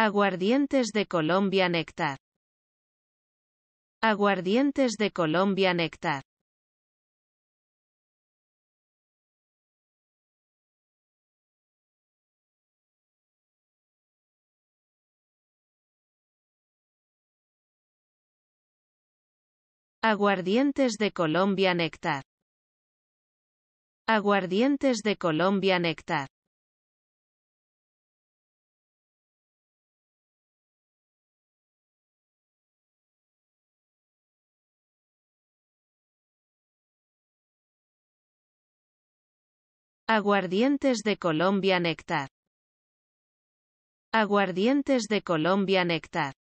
Aguardientes de Colombia Nectar. Aguardientes de Colombia Nectar. Aguardientes de Colombia Nectar. Aguardientes de Colombia Nectar. Aguardientes de Colombia Nectar. Aguardientes de Colombia Nectar.